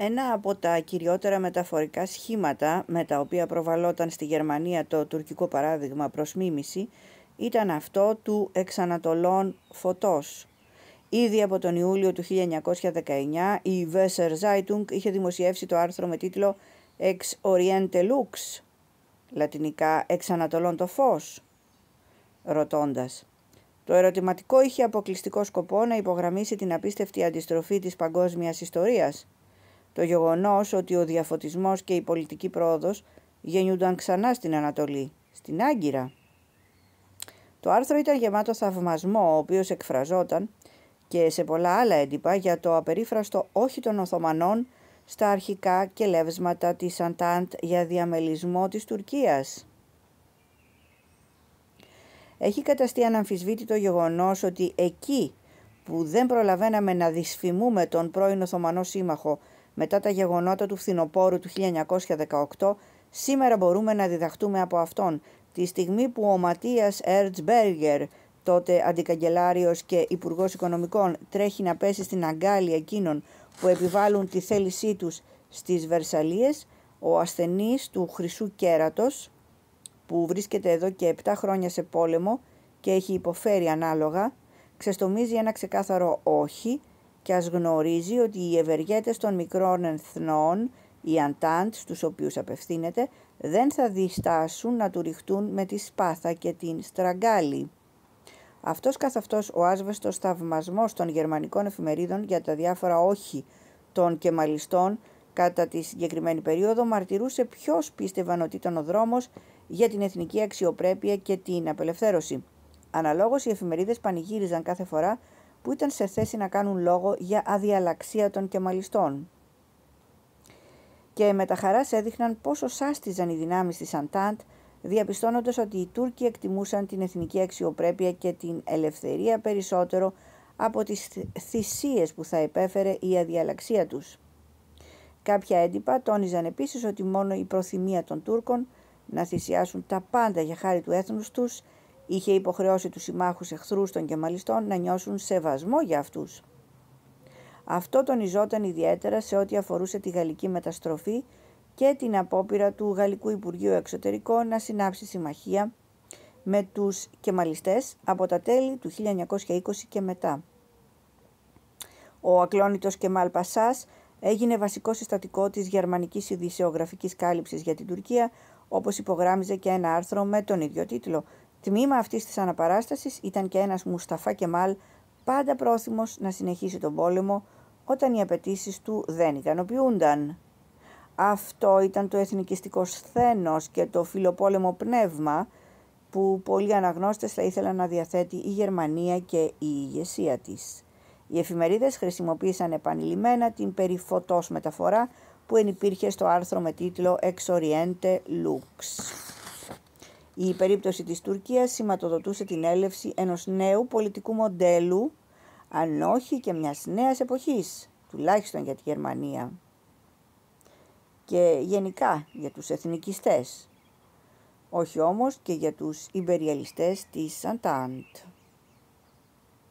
Ένα από τα κυριότερα μεταφορικά σχήματα με τα οποία προβαλόταν στη Γερμανία το τουρκικό παράδειγμα προς μίμηση ήταν αυτό του εξανατολών φωτός. Ήδη από τον Ιούλιο του 1919 η Wesser Zeitung είχε δημοσιεύσει το άρθρο με τίτλο «Ex Oriente Lux», λατινικά «Εξανατολών το φως», ρωτώντας. Το ερωτηματικό είχε αποκλειστικό σκοπό να υπογραμμίσει την απίστευτη αντιστροφή της παγκόσμιας ιστορίας – το γεγονός ότι ο διαφωτισμός και η πολιτική πρόοδος γεννιούνταν ξανά στην Ανατολή, στην Άγκυρα. Το άρθρο ήταν γεμάτο θαυμασμό, ο οποίος εκφραζόταν και σε πολλά άλλα έντυπα για το απερίφραστο όχι των Οθωμανών στα αρχικά κελεύσματα της Αντάντ για διαμελισμό της Τουρκίας. Έχει καταστεί αναμφισβήτητο γεγονός ότι εκεί που δεν προλαβαίναμε να δυσφημούμε τον πρώην Οθωμανό σύμμαχο μετά τα γεγονότα του φθινοπόρου του 1918, σήμερα μπορούμε να διδαχτούμε από αυτόν τη στιγμή που ο Ματίας Ερτσμπέργκερ, τότε αντικαγκελάριος και Υπουργός οικονομικών, τρέχει να πέσει στην αγκάλια εκείνων που επιβάλλουν τη θέλησή τους στις Βερσαλίες, ο ασθενής του χρυσού κέρατος, που βρίσκεται εδώ και 7 χρόνια σε πόλεμο και έχει υποφέρει ανάλογα, ξεστομίζει ένα ξεκάθαρο όχι και ας γνωρίζει ότι οι ευεργέτες των μικρών εθνών, οι αντάντ στους οποίους απευθύνεται, δεν θα διστάσουν να του ρηχτούν με τη σπάθα και την στραγκάλη. Αυτός καθ' αυτός ο άσβεστος θαυμασμός των γερμανικών εφημερίδων για τα διάφορα όχι των κεμαλιστών... κατά τη συγκεκριμένη περίοδο μαρτυρούσε ποιος πίστευαν ότι ήταν ο δρόμος για την εθνική αξιοπρέπεια και την απελευθέρωση. Αναλόγως οι εφημερίδες πανηγύριζαν κάθε φορά που ήταν σε θέση να κάνουν λόγο για αδιαλαξία των κεμαλιστών. Και με τα χαράς έδειχναν πόσο σάστιζαν οι δυνάμεις της Αντάντ, διαπιστώνοντας ότι οι Τούρκοι εκτιμούσαν την εθνική αξιοπρέπεια και την ελευθερία περισσότερο από τις θυσίες που θα επέφερε η αδιαλαξία τους. Κάποια έντυπα τόνιζαν επίσης ότι μόνο η προθυμία των Τούρκων να θυσιάσουν τα πάντα για χάρη του έθνους τους είχε υποχρεώσει τους συμμάχους εχθρούς των Κεμαλιστών να νιώσουν σεβασμό για αυτούς. Αυτό τονιζόταν ιδιαίτερα σε ό,τι αφορούσε τη γαλλική μεταστροφή και την απόπειρα του Γαλλικού Υπουργείου Εξωτερικών να συνάψει συμμαχία με τους Κεμαλιστές από τα τέλη του 1920 και μετά. Ο ακλόνητος Κεμάλ Πασάς έγινε βασικό συστατικό της γερμανικής ειδησιογραφικής κάλυψης για την Τουρκία, όπως υπογράμμιζε και ένα άρθρο με τον ίδιο τίτλο Τμήμα αυτής της αναπαράστασης ήταν και ένας Μουσταφά Κεμάλ πάντα πρόθυμος να συνεχίσει τον πόλεμο όταν οι απαιτήσεις του δεν ικανοποιούνταν. Αυτό ήταν το εθνικιστικό σθένος και το φιλοπόλεμο πνεύμα που πολλοί αναγνώστες θα ήθελαν να διαθέτει η Γερμανία και η ηγεσία της. Οι εφημερίδες χρησιμοποίησαν επανειλημμένα την περιφωτός μεταφορά που ενυπήρχε στο άρθρο με τίτλο «Εξοριέντε Λούξ. Η περίπτωση της Τουρκίας σηματοδοτούσε την έλευση ενός νέου πολιτικού μοντέλου, αν όχι και μιας νέας εποχής, τουλάχιστον για τη Γερμανία και γενικά για τους εθνικιστές, όχι όμως και για τους υπεριαλιστές της Σαντάντ.